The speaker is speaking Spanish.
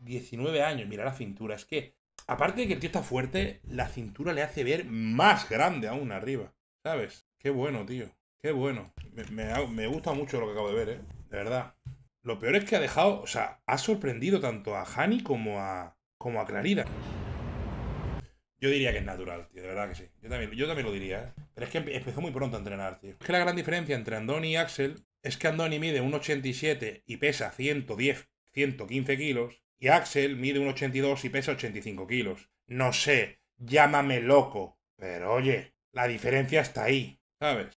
19 años. Mira la cintura, es que, aparte de que el tío está fuerte, la cintura le hace ver más grande aún arriba, ¿sabes? Qué bueno, tío, qué bueno. Me, gusta mucho lo que acabo de ver, ¿eh? De verdad. Lo peor es que ha dejado, o sea, ha sorprendido tanto a Hani como a, como a Clarida. Yo diría que es natural, tío, de verdad que sí. Yo también, yo también lo diría, ¿eh? Pero es que empezó muy pronto a entrenar, tío. Es que la gran diferencia entre Andoni y Axel es que Andoni mide 1,87 y pesa 110, 115 kilos, y Axel mide un 82 y pesa 85 kilos. No sé, llámame loco. Pero oye, la diferencia está ahí, ¿sabes?